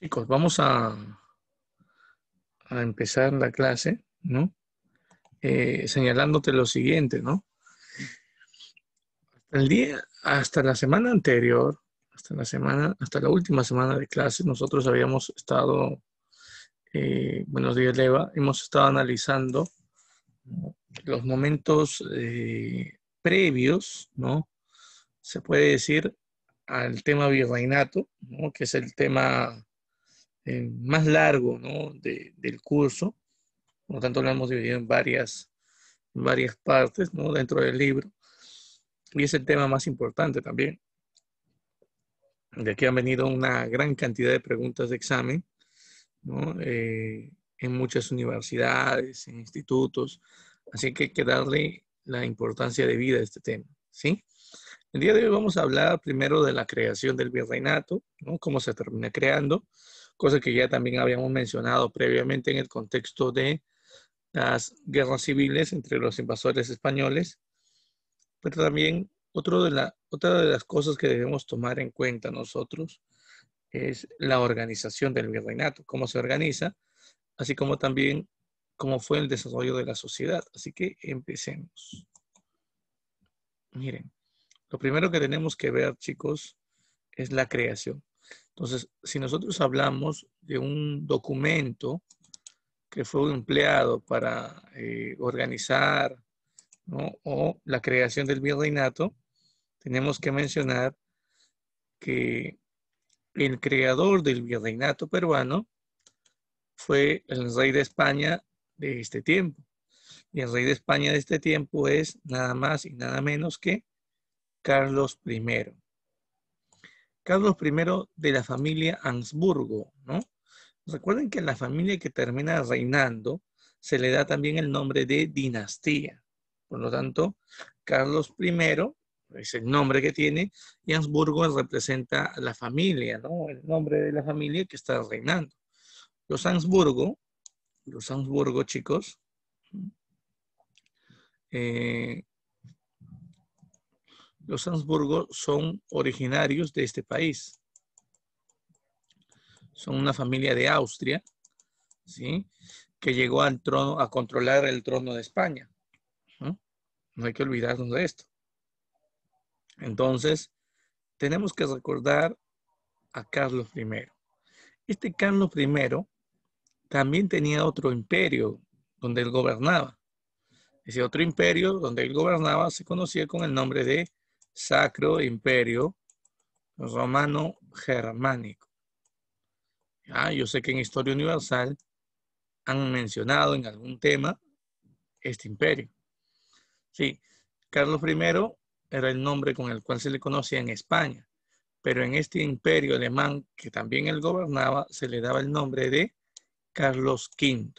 Chicos, vamos a, a empezar la clase, ¿no? Eh, señalándote lo siguiente, ¿no? Hasta el día, hasta la semana anterior, hasta la semana, hasta la última semana de clase, nosotros habíamos estado, eh, buenos días, Leva, hemos estado analizando los momentos eh, previos, ¿no? Se puede decir al tema virreinato, ¿no? que es el tema eh, más largo ¿no? de, del curso. Por lo tanto, lo hemos dividido en varias, varias partes ¿no? dentro del libro. Y es el tema más importante también. De aquí han venido una gran cantidad de preguntas de examen, ¿no? Eh, en muchas universidades, en institutos. Así que hay que darle la importancia de vida a este tema, ¿sí? El día de hoy vamos a hablar primero de la creación del virreinato, ¿no? Cómo se termina creando cosa que ya también habíamos mencionado previamente en el contexto de las guerras civiles entre los invasores españoles, pero también otro de la, otra de las cosas que debemos tomar en cuenta nosotros es la organización del virreinato, cómo se organiza, así como también cómo fue el desarrollo de la sociedad. Así que empecemos. Miren, lo primero que tenemos que ver, chicos, es la creación. Entonces, si nosotros hablamos de un documento que fue empleado para eh, organizar o la creación del virreinato, tenemos que mencionar que el creador del virreinato peruano fue el rey de España de este tiempo. Y el rey de España de este tiempo es nada más y nada menos que Carlos I. Carlos I de la familia Habsburgo, ¿no? Recuerden que a la familia que termina reinando se le da también el nombre de dinastía. Por lo tanto, Carlos I es el nombre que tiene y Habsburgo representa a la familia, ¿no? El nombre de la familia que está reinando. Los Habsburgo, los Habsburgo, chicos, eh, los Habsburgo son originarios de este país. Son una familia de Austria, ¿sí? Que llegó al trono, a controlar el trono de España. No, no hay que olvidarnos de esto. Entonces, tenemos que recordar a Carlos I. Este Carlos I también tenía otro imperio donde él gobernaba. Ese otro imperio donde él gobernaba se conocía con el nombre de Sacro Imperio Romano Germánico. Ah, yo sé que en Historia Universal han mencionado en algún tema este imperio. Sí, Carlos I era el nombre con el cual se le conocía en España, pero en este imperio alemán que también él gobernaba, se le daba el nombre de Carlos V.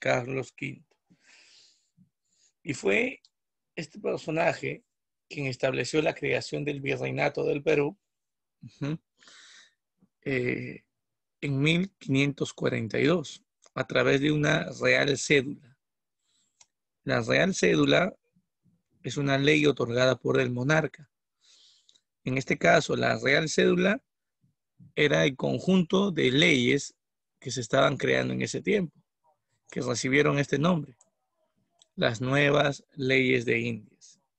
Carlos V. Y fue este personaje quien estableció la creación del virreinato del Perú eh, en 1542 a través de una real cédula. La real cédula es una ley otorgada por el monarca. En este caso, la real cédula era el conjunto de leyes que se estaban creando en ese tiempo, que recibieron este nombre, las nuevas leyes de India.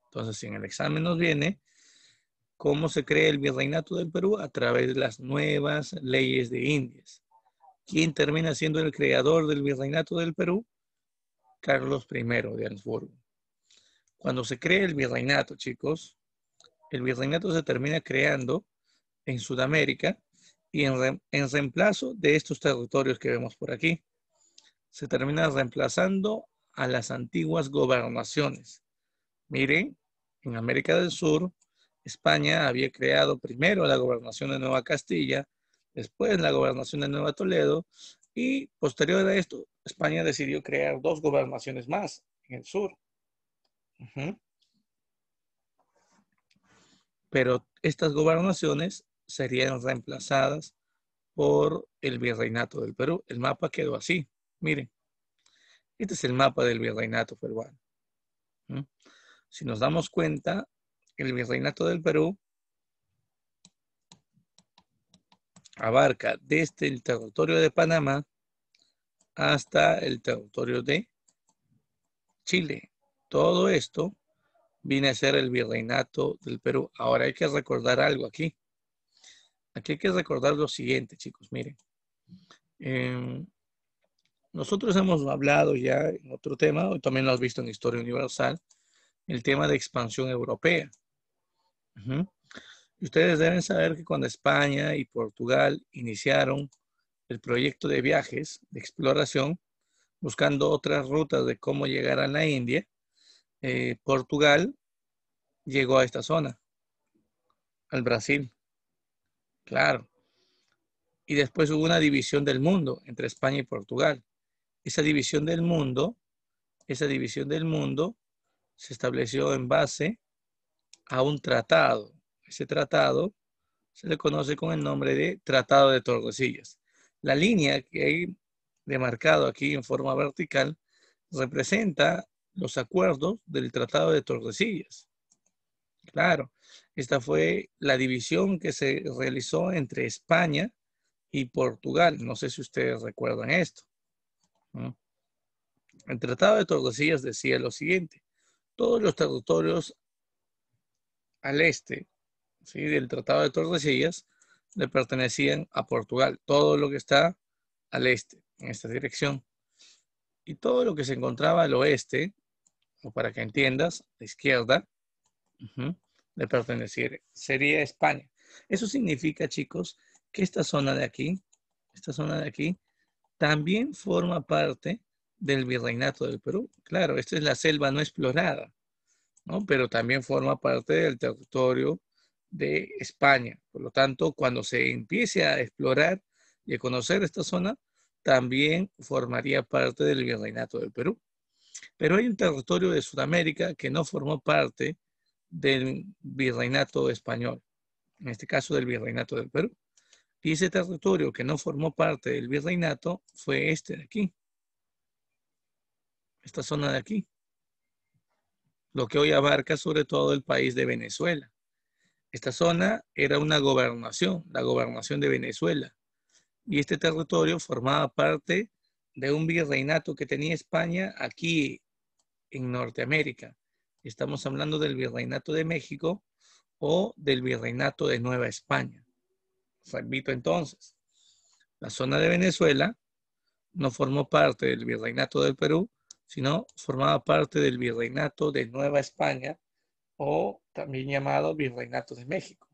Entonces, en el examen nos viene cómo se crea el virreinato del Perú a través de las nuevas leyes de Indias. ¿Quién termina siendo el creador del virreinato del Perú? Carlos I de Habsburgo. Cuando se crea el virreinato, chicos, el virreinato se termina creando en Sudamérica y en, en reemplazo de estos territorios que vemos por aquí. Se termina reemplazando a las antiguas gobernaciones Miren, en América del Sur, España había creado primero la gobernación de Nueva Castilla, después la gobernación de Nueva Toledo, y posterior a esto, España decidió crear dos gobernaciones más en el sur. Pero estas gobernaciones serían reemplazadas por el virreinato del Perú. El mapa quedó así. Miren, este es el mapa del virreinato peruano. Si nos damos cuenta, el Virreinato del Perú abarca desde el territorio de Panamá hasta el territorio de Chile. Todo esto viene a ser el virreinato del Perú. Ahora hay que recordar algo aquí. Aquí hay que recordar lo siguiente, chicos. Miren, em, nosotros hemos hablado ya en otro tema, hoy también lo has visto en Historia Universal, el tema de expansión europea. Ustedes deben saber que cuando España y Portugal iniciaron el proyecto de viajes, de exploración, buscando otras rutas de cómo llegar a la India, eh, Portugal llegó a esta zona, al Brasil. Claro. Y después hubo una división del mundo entre España y Portugal. Esa división del mundo, esa división del mundo se estableció en base a un tratado. Ese tratado se le conoce con el nombre de Tratado de Tordesillas. La línea que hay demarcado aquí en forma vertical representa los acuerdos del Tratado de Tordesillas. Claro, esta fue la división que se realizó entre España y Portugal. No sé si ustedes recuerdan esto. El Tratado de Tordesillas decía lo siguiente todos los territorios al este ¿sí? del Tratado de Tordesillas le pertenecían a Portugal, todo lo que está al este, en esta dirección. Y todo lo que se encontraba al oeste, o para que entiendas, a la izquierda, le perteneciera, sería España. Eso significa, chicos, que esta zona de aquí, esta zona de aquí, también forma parte del virreinato del Perú. Claro, esta es la selva no explorada, pero también forma parte del territorio de España. Por lo tanto, cuando se empiece a explorar y a conocer esta zona, también formaría parte del virreinato del Perú. Pero hay un territorio de Sudamérica que no formó parte del virreinato español, en este caso del virreinato del Perú. Y ese territorio que no formó parte del virreinato fue este de aquí, esta zona de aquí, lo que hoy abarca sobre todo el país de Venezuela. Esta zona era una gobernación, la gobernación de Venezuela. Y este territorio formaba parte de un virreinato que tenía España aquí en Norteamérica. Estamos hablando del virreinato de México o del virreinato de Nueva España. Repito entonces, la zona de Venezuela no formó parte del virreinato del Perú, sino formaba parte del Virreinato de Nueva España o también llamado Virreinato de México.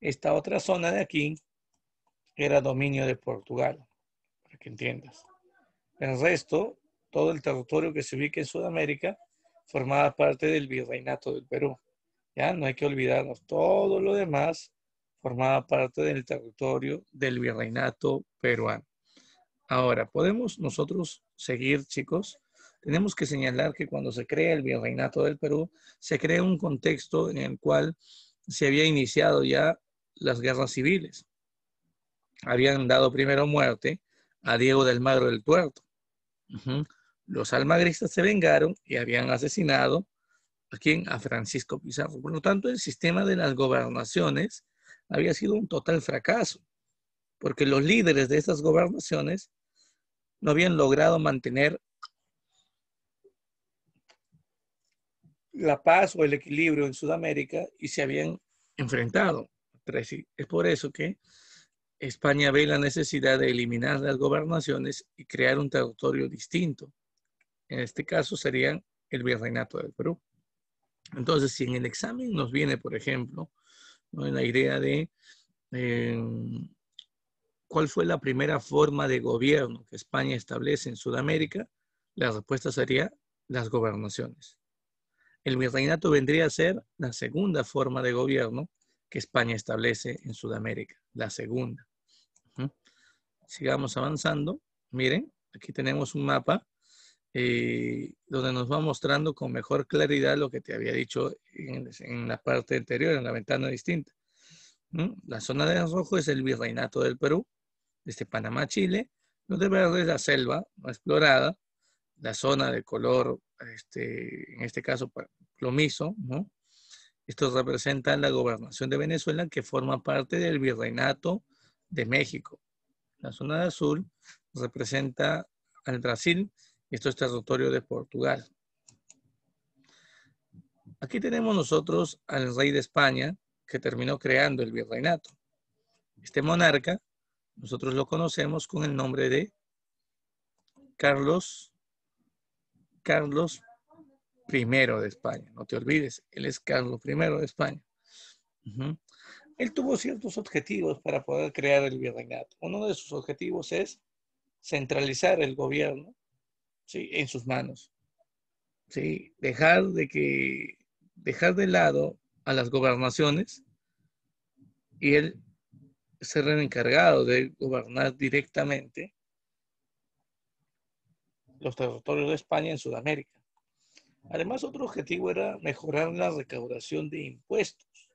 Esta otra zona de aquí era dominio de Portugal, para que entiendas. El resto, todo el territorio que se ubica en Sudamérica, formaba parte del Virreinato del Perú. Ya no hay que olvidarnos, todo lo demás formaba parte del territorio del Virreinato peruano. Ahora, podemos nosotros seguir, chicos, tenemos que señalar que cuando se crea el Virreinato del Perú, se crea un contexto en el cual se había iniciado ya las guerras civiles. Habían dado primero muerte a Diego del Magro del Tuerto. Los almagristas se vengaron y habían asesinado a quien A Francisco Pizarro. Por lo tanto, el sistema de las gobernaciones había sido un total fracaso, porque los líderes de estas gobernaciones no habían logrado mantener la paz o el equilibrio en Sudamérica y se habían enfrentado. Es por eso que España ve la necesidad de eliminar las gobernaciones y crear un territorio distinto. En este caso serían el virreinato del Perú. Entonces, si en el examen nos viene, por ejemplo, la idea de eh, ¿Cuál fue la primera forma de gobierno que España establece en Sudamérica? La respuesta sería las gobernaciones. El virreinato vendría a ser la segunda forma de gobierno que España establece en Sudamérica, la segunda. Sigamos avanzando. Miren, aquí tenemos un mapa eh, donde nos va mostrando con mejor claridad lo que te había dicho en, la parte anterior, en la ventana distinta. La zona de rojo es el virreinato del Perú, este Panamá Chile, no debe es la selva no explorada, la zona de color, este, en este caso plomizo, ¿no? Esto representa la gobernación de Venezuela que forma parte del virreinato de México. La zona de azul representa al Brasil esto es territorio de Portugal. Aquí tenemos nosotros al rey de España que terminó creando el virreinato. Este monarca nosotros lo conocemos con el nombre de Carlos, Carlos I de España. No te olvides, él es Carlos I de España. Él tuvo ciertos objetivos para poder crear el virreinato. Uno de sus objetivos es centralizar el gobierno ¿sí? en sus manos. ¿sí? Dejar de que dejar de lado a las gobernaciones y él ser el encargado de gobernar directamente los territorios de España en Sudamérica. Además, otro objetivo era mejorar la recaudación de impuestos.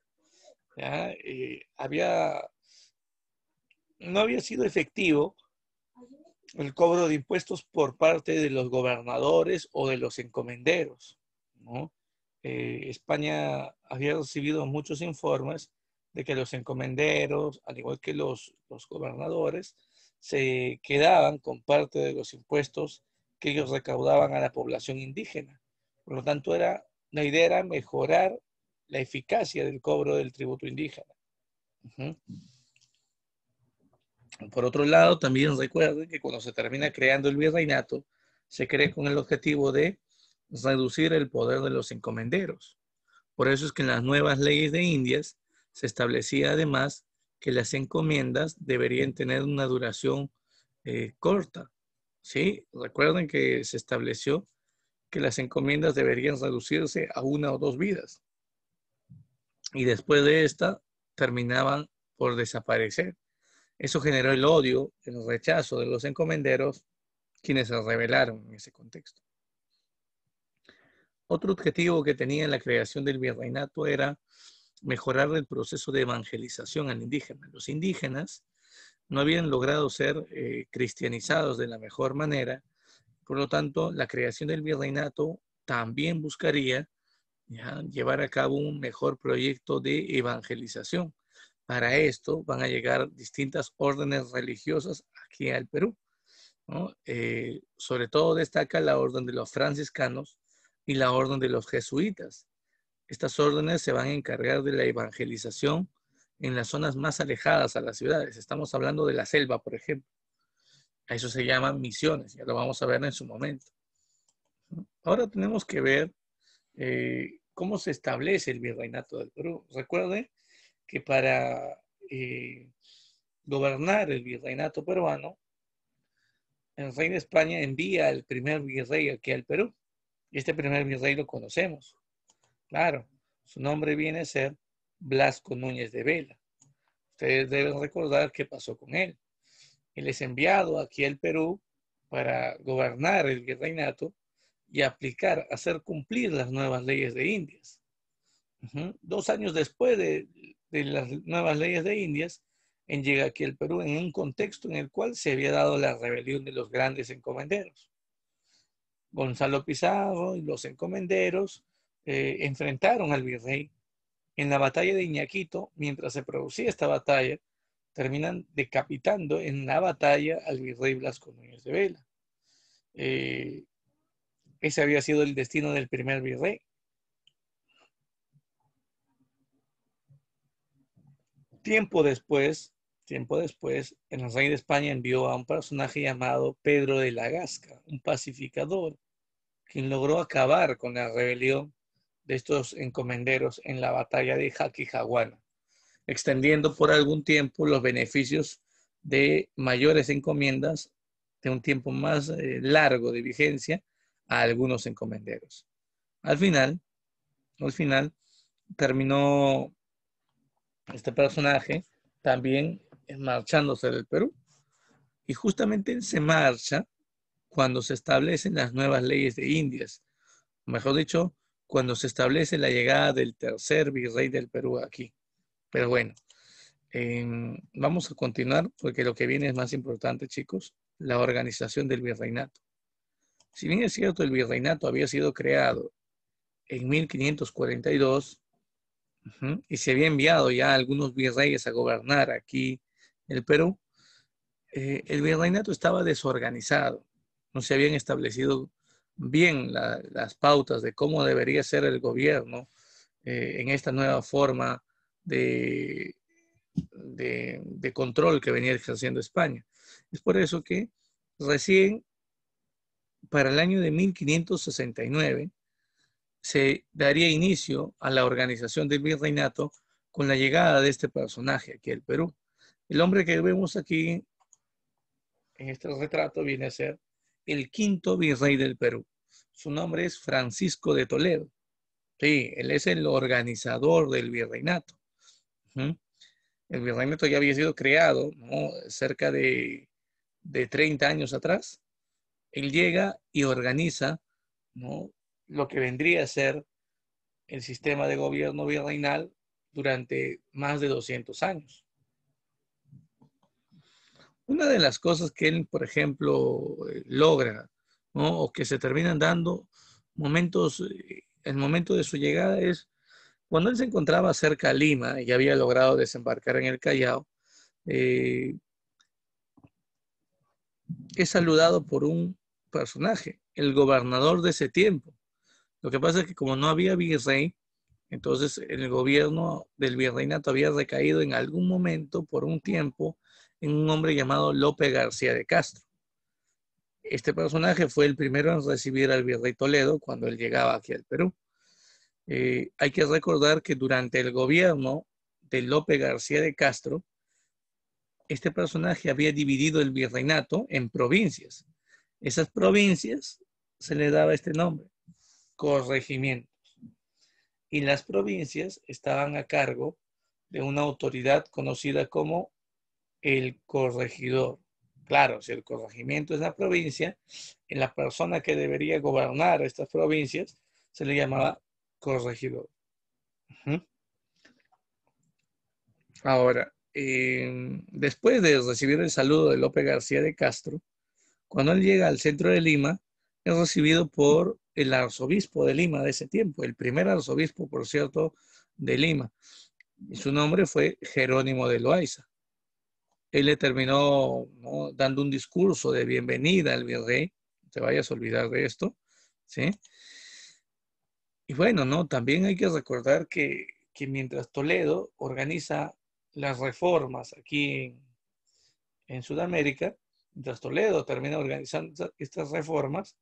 Eh, había, no había sido efectivo el cobro de impuestos por parte de los gobernadores o de los encomenderos. Eh, España había recibido muchos informes de que los encomenderos, al igual que los, gobernadores, se quedaban con parte de los impuestos que ellos recaudaban a la población indígena. Por lo tanto, era, la idea era mejorar la eficacia del cobro del tributo indígena. Por otro lado, también recuerden que cuando se termina creando el virreinato, se cree con el objetivo de reducir el poder de los encomenderos. Por eso es que en las nuevas leyes de Indias se establecía además que las encomiendas deberían tener una duración eh, corta. ¿sí? Recuerden que se estableció que las encomiendas deberían reducirse a una o dos vidas. Y después de esta, terminaban por desaparecer. Eso generó el odio, el rechazo de los encomenderos, quienes se rebelaron en ese contexto. Otro objetivo que tenía la creación del virreinato era mejorar el proceso de evangelización al indígena. Los indígenas no habían logrado ser eh, cristianizados de la mejor manera, por lo tanto, la creación del virreinato también buscaría llevar a cabo un mejor proyecto de evangelización. Para esto van a llegar distintas órdenes religiosas aquí al Perú. Eh, sobre todo destaca la orden de los franciscanos y la orden de los jesuitas, estas órdenes se van a encargar de la evangelización en las zonas más alejadas a las ciudades. Estamos hablando de la selva, por ejemplo. A eso se llaman misiones, ya lo vamos a ver en su momento. Ahora tenemos que ver eh, cómo se establece el virreinato del Perú. Recuerde que para eh, gobernar el virreinato peruano, el rey de España envía al primer virrey aquí al Perú. este primer virrey lo conocemos. Claro, su nombre viene a ser Blasco Núñez de Vela. Ustedes deben recordar qué pasó con él. Él es enviado aquí al Perú para gobernar el virreinato y aplicar, hacer cumplir las nuevas leyes de Indias. Dos años después de, las nuevas leyes de Indias, en llega aquí al Perú en un contexto en el cual se había dado la rebelión de los grandes encomenderos. Gonzalo Pizarro y los encomenderos eh, enfrentaron al virrey en la batalla de Iñaquito, mientras se producía esta batalla, terminan decapitando en la batalla al virrey Blasco Núñez de Vela. Eh, ese había sido el destino del primer virrey. Tiempo después, tiempo después, el rey de España envió a un personaje llamado Pedro de la Gasca, un pacificador, quien logró acabar con la rebelión de estos encomenderos en la batalla de Jaquijaguana, extendiendo por algún tiempo los beneficios de mayores encomiendas de un tiempo más eh, largo de vigencia a algunos encomenderos. Al final, al final, terminó este personaje también marchándose del Perú. Y justamente se marcha cuando se establecen las nuevas leyes de Indias. Mejor dicho, cuando se establece la llegada del tercer virrey del Perú aquí. Pero bueno, em, vamos a continuar porque lo que viene es más importante, chicos, la organización del virreinato. Si bien es cierto, el virreinato había sido creado en 1542 y se había enviado ya algunos virreyes a gobernar aquí el Perú, eh, el virreinato estaba desorganizado. No se habían establecido bien las pautas de cómo debería ser el gobierno eh, en esta nueva forma de, de, de, control que venía ejerciendo España. Es por eso que recién para el año de 1569 se daría inicio a la organización del virreinato con la llegada de este personaje aquí al Perú. El hombre que vemos aquí en este retrato viene a ser el quinto virrey del Perú. Su nombre es Francisco de Toledo. Sí, él es el organizador del virreinato. El virreinato ya había sido creado cerca de, 30 años atrás. Él llega y organiza ¿no? lo que vendría a ser el sistema de gobierno virreinal durante más de 200 años. Una de las cosas que él, por ejemplo, eh, logra, o que se terminan dando momentos, eh, el momento de su llegada es cuando él se encontraba cerca a Lima y había logrado desembarcar en el Callao, eh, es saludado por un personaje, el gobernador de ese tiempo. Lo que pasa es que como no había virrey, entonces el gobierno del virreinato había recaído en algún momento por un tiempo en un hombre llamado Lope García de Castro. Este personaje fue el primero en recibir al virrey Toledo cuando él llegaba aquí al Perú. Eh, hay que recordar que durante el gobierno de Lope García de Castro, este personaje había dividido el virreinato en provincias. Esas provincias se le daba este nombre, corregimientos. Y las provincias estaban a cargo de una autoridad conocida como el corregidor. Claro, si el corregimiento es la provincia, en la persona que debería gobernar estas provincias se le llamaba corregidor. Ahora, em, después de recibir el saludo de López García de Castro, cuando él llega al centro de Lima, es recibido por el arzobispo de Lima de ese tiempo, el primer arzobispo, por cierto, de Lima. Y su nombre fue Jerónimo de Loaiza él le terminó dando un discurso de bienvenida al virrey, no te vayas a olvidar de esto, ¿sí? Y bueno, ¿no? También hay que recordar que, mientras Toledo organiza las reformas aquí en, Sudamérica, mientras Toledo termina organizando estas reformas,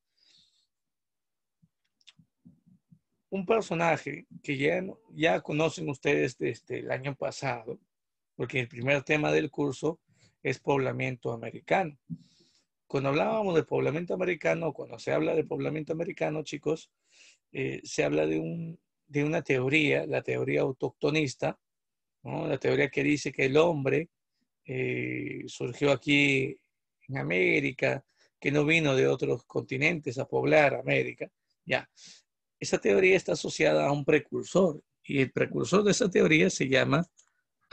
un personaje que ya, ya conocen ustedes desde el año pasado, porque el primer tema del curso es poblamiento americano. Cuando hablábamos de poblamiento americano, cuando se habla de poblamiento americano, chicos, eh, se habla de, de una teoría, la teoría autoctonista, la teoría que dice que el hombre eh, surgió aquí en América, que no vino de otros continentes a poblar América. Ya, esa teoría está asociada a un precursor y el precursor de esa teoría se llama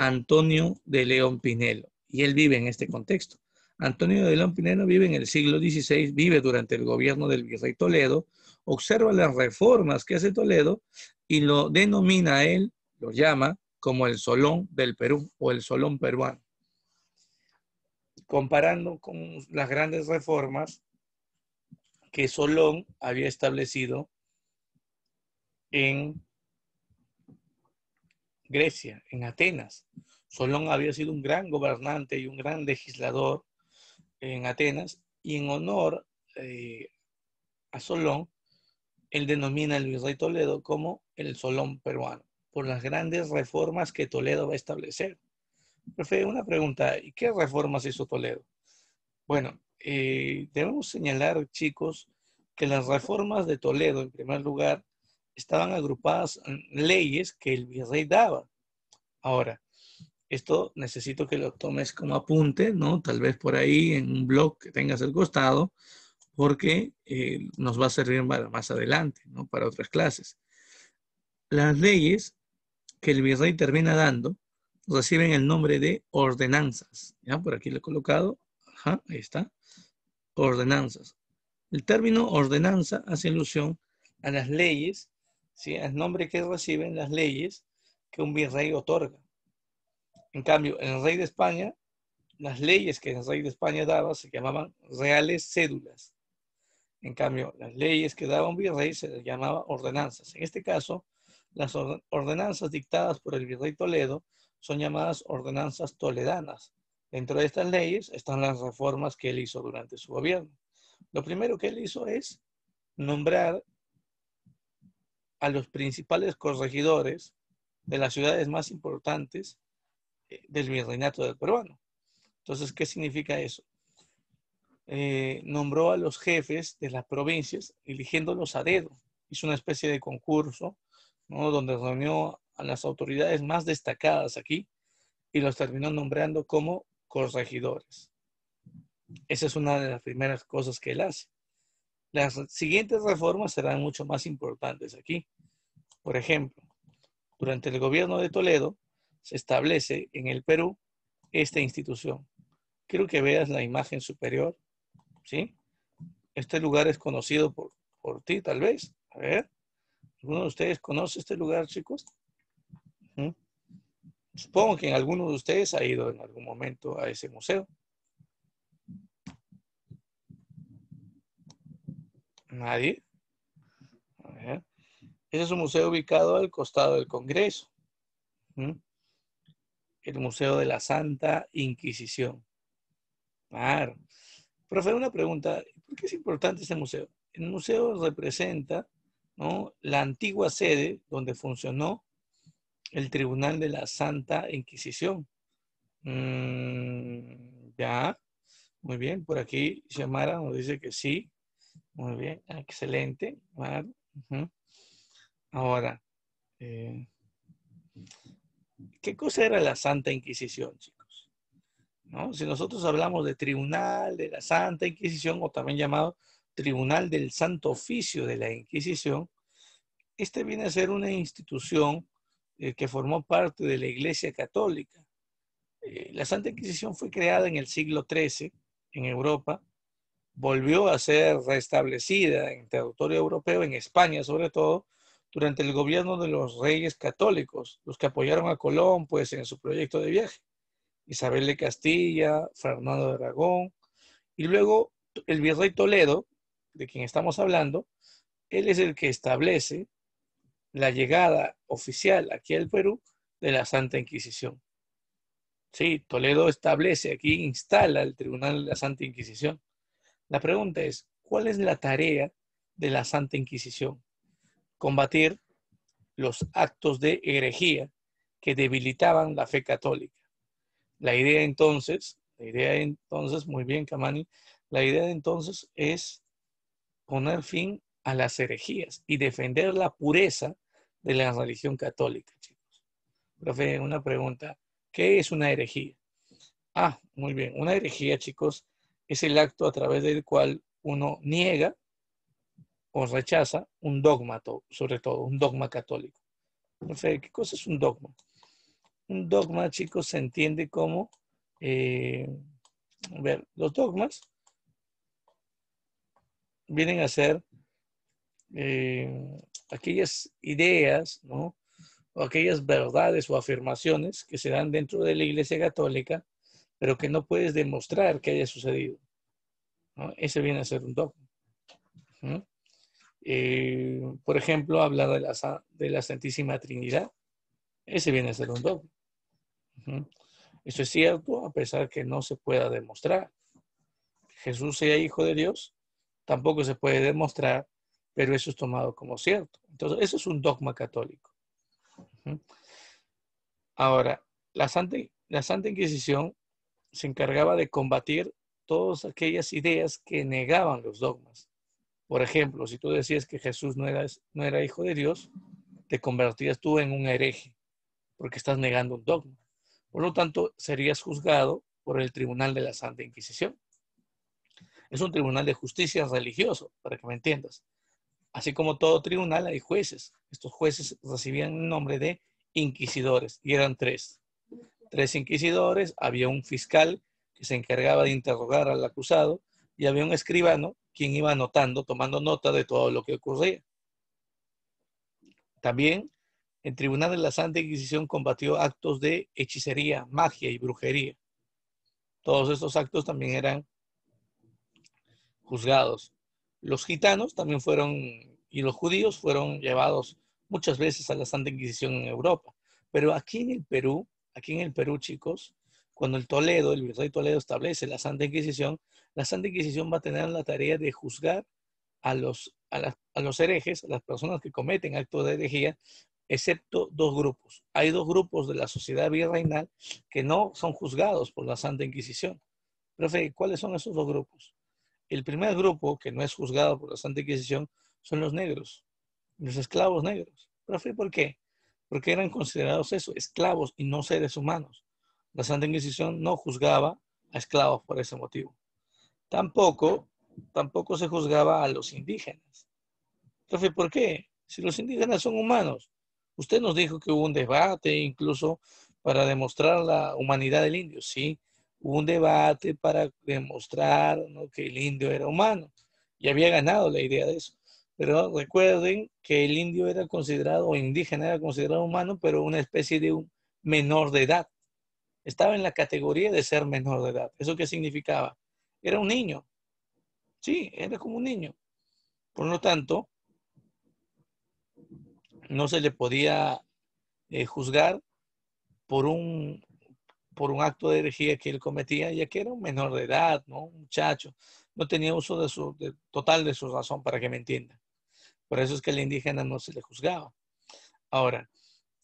Antonio de León Pinelo. Y él vive en este contexto. Antonio de León Pinelo vive en el siglo XVI, vive durante el gobierno del virrey Toledo, observa las reformas que hace Toledo y lo denomina él, lo llama como el Solón del Perú o el Solón peruano. Comparando con las grandes reformas que Solón había establecido en Grecia, en Atenas. Solón había sido un gran gobernante y un gran legislador en Atenas y en honor eh, a Solón, él denomina al virrey Toledo como el Solón peruano, por las grandes reformas que Toledo va a establecer. Profe, una pregunta, ¿y qué reformas hizo Toledo? Bueno, eh, debemos señalar, chicos, que las reformas de Toledo, en primer lugar, estaban agrupadas leyes que el virrey daba. Ahora, esto necesito que lo tomes como apunte, ¿no? Tal vez por ahí en un blog que tengas al costado, porque eh, nos va a servir más adelante, ¿no? Para otras clases. Las leyes que el virrey termina dando reciben el nombre de ordenanzas. ¿Ya? Por aquí lo he colocado. Ajá, ahí está. Ordenanzas. El término ordenanza hace alusión a las leyes ¿sí? el nombre que reciben las leyes que un virrey otorga. En cambio, el rey de España, las leyes que el rey de España daba se llamaban reales cédulas. En cambio, las leyes que daba un virrey se llamaban ordenanzas. En este caso, las ordenanzas dictadas por el virrey Toledo son llamadas ordenanzas toledanas. Dentro de estas leyes están las reformas que él hizo durante su gobierno. Lo primero que él hizo es nombrar a los principales corregidores de las ciudades más importantes eh, del virreinato del peruano. Entonces, ¿qué significa eso? Eh, nombró a los jefes de las provincias, eligiéndolos a dedo. Hizo una especie de concurso, Donde reunió a las autoridades más destacadas aquí y los terminó nombrando como corregidores. Esa es una de las primeras cosas que él hace. Las siguientes reformas serán mucho más importantes aquí. Por ejemplo, durante el gobierno de Toledo se establece en el Perú esta institución. Quiero que veas la imagen superior, ¿sí? Este lugar es conocido por, ti, tal vez. A ver, ¿alguno de ustedes conoce este lugar, chicos? Supongo que en alguno de ustedes ha ido en algún momento a ese museo. Nadie. Ese es un museo ubicado al costado del Congreso. El Museo de la Santa Inquisición. Claro. Profe, una pregunta. ¿Por qué es importante este museo? El museo representa la antigua sede donde funcionó el Tribunal de la Santa Inquisición. Mm, ya, muy bien, por aquí Xiamara nos dice que sí. Muy bien, ah, excelente. Ahora, eh, ¿qué cosa era la Santa Inquisición, chicos? Si nosotros hablamos de tribunal de la Santa Inquisición, o también llamado Tribunal del Santo Oficio de la Inquisición, este viene a ser una institución eh, que formó parte de la Iglesia Católica. Eh, la Santa Inquisición fue creada en el siglo XIII en Europa volvió a ser restablecida en territorio europeo, en España sobre todo, durante el gobierno de los reyes católicos, los que apoyaron a Colón pues, en su proyecto de viaje. Isabel de Castilla, Fernando de Aragón, y luego el virrey Toledo, de quien estamos hablando, él es el que establece la llegada oficial aquí al Perú de la Santa Inquisición. Sí, Toledo establece aquí, instala el Tribunal de la Santa Inquisición. La pregunta es, ¿cuál es la tarea de la Santa Inquisición? Combatir los actos de herejía que debilitaban la fe católica. La idea entonces, la idea entonces, muy bien Camani, la idea entonces es poner fin a las herejías y defender la pureza de la religión católica, chicos. Profe, una pregunta. ¿Qué es una herejía? Ah, muy bien. Una herejía, chicos, es el acto a través del cual uno niega o rechaza un dogma, sobre todo un dogma católico. ¿qué cosa es un dogma? Un dogma, chicos, se entiende como, eh, a ver, los dogmas vienen a ser eh, aquellas ideas, ¿no? O aquellas verdades o afirmaciones que se dan dentro de la Iglesia Católica pero que no puedes demostrar que haya sucedido. Ese viene a ser un dogma. Eh, por ejemplo, hablar de la, de la, Santísima Trinidad, ese viene a ser un dogma. Eso es cierto, a pesar que no se pueda demostrar. Jesús sea hijo de Dios, tampoco se puede demostrar, pero eso es tomado como cierto. Entonces, eso es un dogma católico. Ahora, la Santa, la Santa Inquisición se encargaba de combatir todas aquellas ideas que negaban los dogmas. Por ejemplo, si tú decías que Jesús no era, hijo de Dios, te convertías tú en un hereje, porque estás negando un dogma. Por lo tanto, serías juzgado por el Tribunal de la Santa Inquisición. Es un tribunal de justicia religioso, para que me entiendas. Así como todo tribunal hay jueces. Estos jueces recibían el nombre de inquisidores y eran tres tres inquisidores, había un fiscal que se encargaba de interrogar al acusado y había un escribano quien iba anotando, tomando nota de todo lo que ocurría. También el Tribunal de la Santa Inquisición combatió actos de hechicería, magia y brujería. Todos estos actos también eran juzgados. Los gitanos también fueron, y los judíos fueron llevados muchas veces a la Santa Inquisición en Europa. Pero aquí en el Perú aquí en el Perú, chicos, cuando el Toledo, el virrey Toledo establece la Santa Inquisición, la Santa Inquisición va a tener la tarea de juzgar a los, a, los herejes, a las personas que cometen actos de herejía, excepto dos grupos. Hay dos grupos de la sociedad virreinal que no son juzgados por la Santa Inquisición. Profe, ¿cuáles son esos dos grupos? El primer grupo que no es juzgado por la Santa Inquisición son los negros, los esclavos negros. Profe, ¿por qué? porque eran considerados eso, esclavos y no seres humanos. La Santa Inquisición no juzgaba a esclavos por ese motivo. Tampoco, tampoco se juzgaba a los indígenas. Entonces, ¿por qué? Si los indígenas son humanos. Usted nos dijo que hubo un debate incluso para demostrar la humanidad del indio, sí, hubo un debate para demostrar que el indio era humano y había ganado la idea de eso. Pero Recuerden que el indio era considerado, o indígena era considerado humano, pero una especie de un menor de edad. Estaba en la categoría de ser menor de edad. ¿Eso qué significaba? Era un niño. Sí, era como un niño. Por lo tanto, no se le podía eh, juzgar por un, por un acto de herejía que él cometía, ya que era un menor de edad, ¿no? un muchacho. No tenía uso de su, total de su razón, para que me entiendan. Por eso es que al indígena no se le juzgaba. Ahora,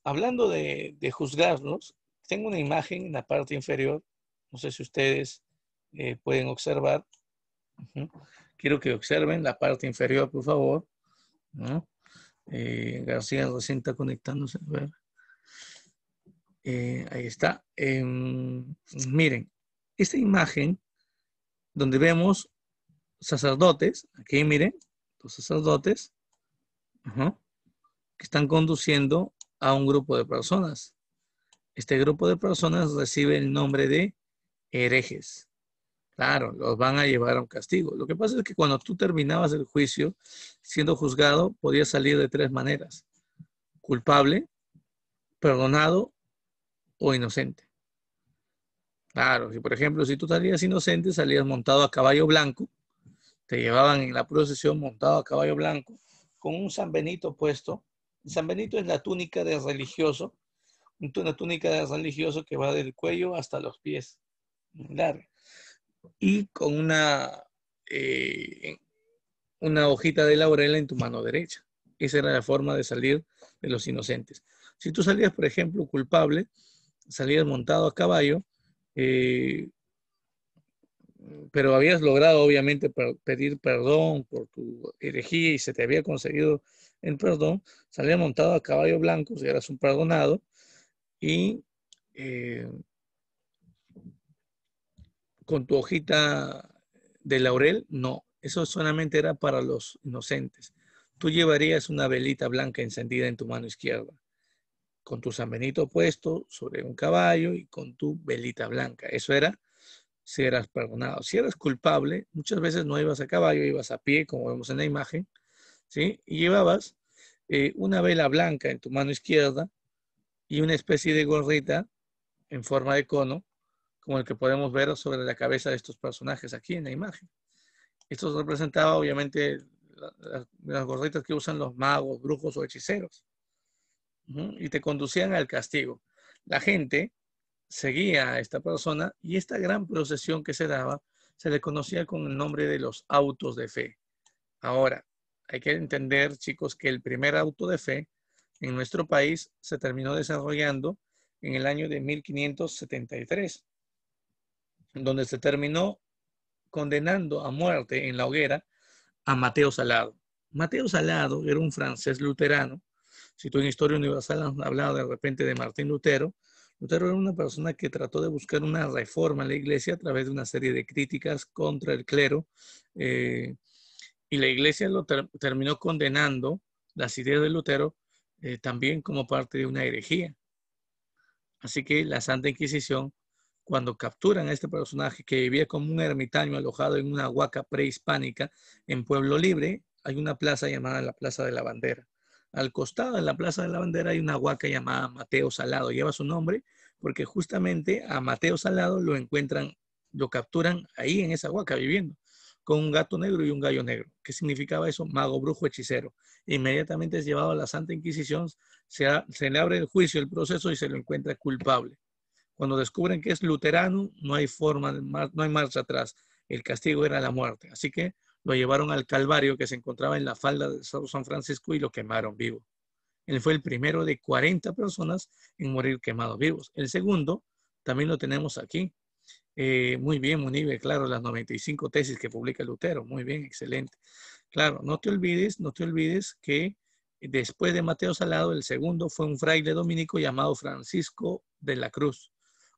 hablando de, juzgarlos, juzgarnos, tengo una imagen en la parte inferior, no sé si ustedes eh, pueden observar. Quiero que observen la parte inferior, por favor. Eh, García recién está conectándose. Eh, ahí está. Em, miren, esta imagen donde vemos sacerdotes, aquí miren, los sacerdotes, que están conduciendo a un grupo de personas. Este grupo de personas recibe el nombre de herejes. Claro, los van a llevar a un castigo. Lo que pasa es que cuando tú terminabas el juicio, siendo juzgado, podías salir de tres maneras. Culpable, perdonado o inocente. Claro, si por ejemplo, si tú salías inocente, salías montado a caballo blanco, te llevaban en la procesión montado a caballo blanco, con un San Benito puesto. San Benito es la túnica de religioso, una túnica de religioso que va del cuello hasta los pies, Y con una, eh, una hojita de laurel en tu mano derecha. Esa era la forma de salir de los inocentes. Si tú salías, por ejemplo, culpable, salías montado a caballo, eh, Mm, pero habías logrado obviamente pedir perdón por tu herejía y se te había conseguido el perdón, salía montado a caballo blanco, si eras un perdonado, y eh, con tu hojita de laurel, no, eso solamente era para los inocentes. Tú llevarías una velita blanca encendida en tu mano izquierda, con tu San puesto sobre un caballo y con tu velita blanca. Eso era si eras perdonado. Si eras culpable, muchas veces no ibas a caballo, ibas a pie, como vemos en la imagen, ¿sí? Y llevabas eh, una vela blanca en tu mano izquierda y una especie de gorrita en forma de cono, como el que podemos ver sobre la cabeza de estos personajes aquí en la imagen. Esto representaba obviamente las gorritas que usan los magos, brujos o hechiceros. Y te conducían al castigo. La gente seguía a esta persona y esta gran procesión que se daba se le conocía con el nombre de los autos de fe. Ahora, hay que entender, chicos, que el primer auto de fe en nuestro país se terminó desarrollando en el año de 1573, donde se terminó condenando a muerte en la hoguera a Mateo Salado. Mateo Salado era un francés luterano. Si tú en Historia Universal has hablado de repente de Martín Lutero, Lutero pues, era una persona que trató de buscar una reforma en la iglesia a través de una serie de críticas contra el clero eh, y la iglesia lo terminó condenando las ideas de Lutero eh, también como parte de una herejía. Así que la Santa Inquisición, cuando capturan a este personaje que vivía como un ermitaño alojado en una huaca prehispánica en Pueblo Libre, hay una plaza llamada la Plaza de la Bandera al costado, en la Plaza de la Bandera, hay una huaca llamada Mateo Salado. Lleva su nombre porque justamente a Mateo Salado lo encuentran, lo capturan ahí en esa huaca viviendo, con un gato negro y un gallo negro. ¿Qué significaba eso? Mago, brujo, hechicero. Inmediatamente es llevado a la Santa Inquisición, se, le abre el juicio, el proceso y se lo encuentra culpable. Cuando descubren que es luterano, no hay forma, no hay marcha atrás. El castigo era la muerte. Así que lo llevaron al Calvario que se encontraba en la falda de San Francisco y lo quemaron vivo. Él fue el primero de 40 personas en morir quemados vivos. El segundo también lo tenemos aquí. Eh, muy bien, Munive, claro, las 95 tesis que publica Lutero. Muy bien, excelente. Claro, no te olvides, no te olvides que después de Mateo Salado, el segundo fue un fraile dominico llamado Francisco de la Cruz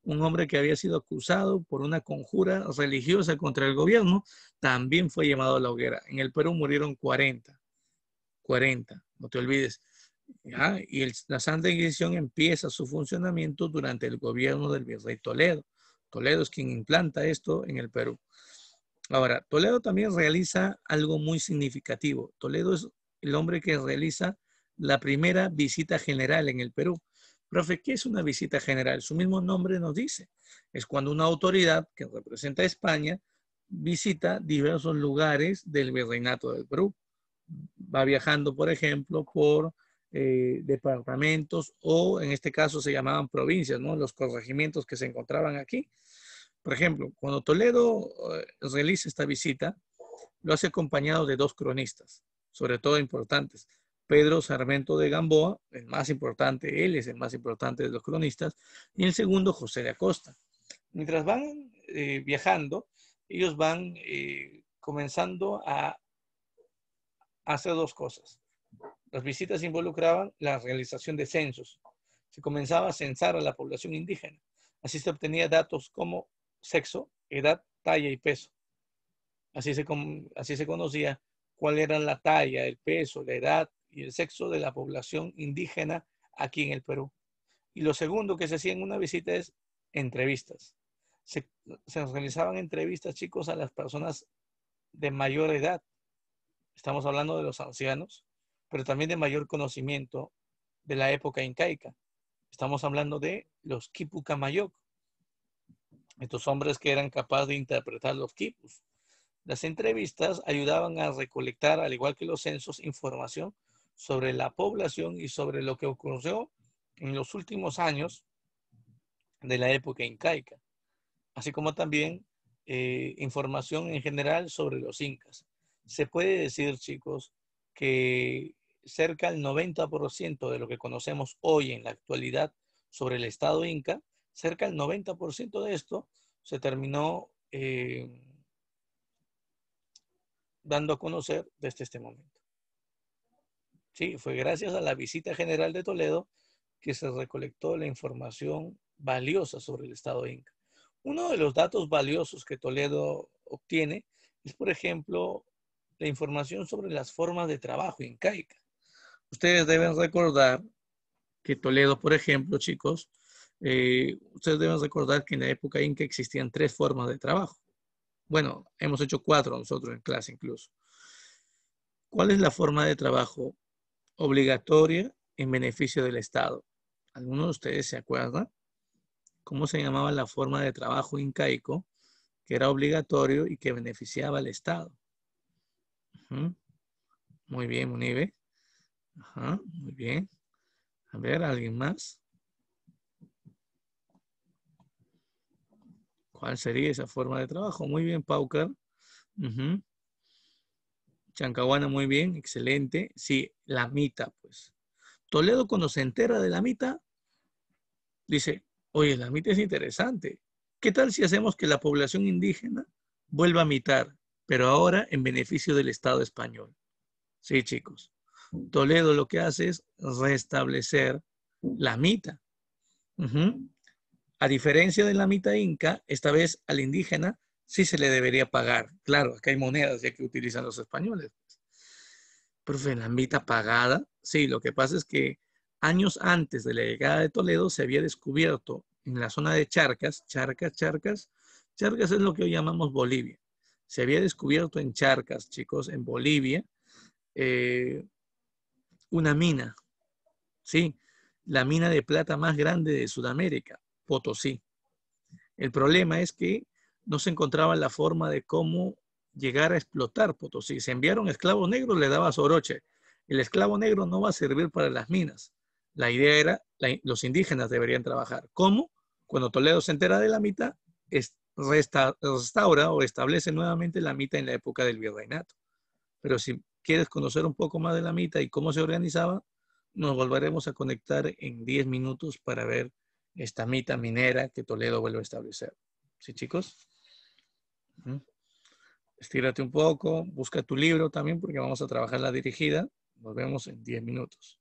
un hombre que había sido acusado por una conjura religiosa contra el gobierno, también fue llamado a la hoguera. En el Perú murieron 40, 40, no te olvides. Y la Santa Inquisición empieza su funcionamiento durante el gobierno del virrey Toledo. Toledo es quien implanta esto en el Perú. Ahora, Toledo también realiza algo muy significativo. Toledo es el hombre que realiza la primera visita general en el Perú. Profe, ¿qué es una visita general? Su mismo nombre nos dice. Es cuando una autoridad que representa a España visita diversos lugares del virreinato del Perú. Va viajando, por ejemplo, por eh, departamentos o en este caso se llamaban provincias, ¿no? Los corregimientos que se encontraban aquí. Por ejemplo, cuando Toledo eh, realiza esta visita, lo hace acompañado de dos cronistas, sobre todo importantes, Pedro Sarmento de Gamboa, el más importante, él es el más importante de los cronistas, y el segundo, José de Acosta. Mientras van eh, viajando, ellos van eh, comenzando a hacer dos cosas. Las visitas involucraban la realización de censos. Se comenzaba a censar a la población indígena. Así se obtenía datos como sexo, edad, talla y peso. Así se, así se conocía cuál era la talla, el peso, la edad y el sexo de la población indígena aquí en el Perú. Y lo segundo que se hacía en una visita es entrevistas. Se, realizaban entrevistas, chicos, a las personas de mayor edad. Estamos hablando de los ancianos, pero también de mayor conocimiento de la época incaica. Estamos hablando de los Quipucamayoc, estos hombres que eran capaces de interpretar los quipus. Las entrevistas ayudaban a recolectar, al igual que los censos, información sobre la población y sobre lo que ocurrió en los últimos años de la época incaica, así como también eh, información en general sobre los incas. Se puede decir, chicos, que cerca del 90% de lo que conocemos hoy en la actualidad sobre el Estado inca, cerca del 90% de esto se terminó eh, dando a conocer desde este momento. Sí, fue gracias a la visita general de Toledo que se recolectó la información valiosa sobre el Estado Inca. Uno de los datos valiosos que Toledo obtiene es, por ejemplo, la información sobre las formas de trabajo incaica. Ustedes deben recordar que Toledo, por ejemplo, chicos, eh, ustedes deben recordar que en la época inca existían tres formas de trabajo. Bueno, hemos hecho cuatro nosotros en clase incluso. ¿Cuál es la forma de trabajo obligatoria en beneficio del Estado. ¿Alguno de ustedes se acuerda cómo se llamaba la forma de trabajo incaico que era obligatorio y que beneficiaba al Estado? Muy bien, Munibe. Ajá, muy bien. A ver, ¿alguien más? ¿Cuál sería esa forma de trabajo? Muy bien, Pauker. Chancahuana, muy bien, excelente. Sí, la mitad, pues. Toledo, cuando se entera de la mitad, dice, oye, la mitad es interesante. ¿Qué tal si hacemos que la población indígena vuelva a mitar, pero ahora en beneficio del Estado español? Sí, chicos. Toledo lo que hace es restablecer la mita. A diferencia de la mita inca, esta vez al indígena sí se le debería pagar. Claro, acá hay monedas ya que utilizan los españoles. Pues. Profe, la mitad pagada. Sí, lo que pasa es que años antes de la llegada de Toledo se había descubierto en la zona de Charcas, Charcas, Charcas, Charcas es lo que hoy llamamos Bolivia. Se había descubierto en Charcas, chicos, en Bolivia, eh, una mina, ¿sí? La mina de plata más grande de Sudamérica, Potosí. El problema es que no se encontraba la forma de cómo llegar a explotar Potosí. Se enviaron esclavos negros, le daba soroche. El esclavo negro no va a servir para las minas. La idea era, los indígenas deberían trabajar. ¿Cómo? Cuando Toledo se entera de la mita, restaura o establece nuevamente la mita en la época del virreinato. Pero si quieres conocer un poco más de la mita y cómo se organizaba, nos volveremos a conectar en 10 minutos para ver esta mita minera que Toledo vuelve a establecer. ¿Sí, chicos? Estírate un poco, busca tu libro también porque vamos a trabajar la dirigida. Nos vemos en 10 minutos.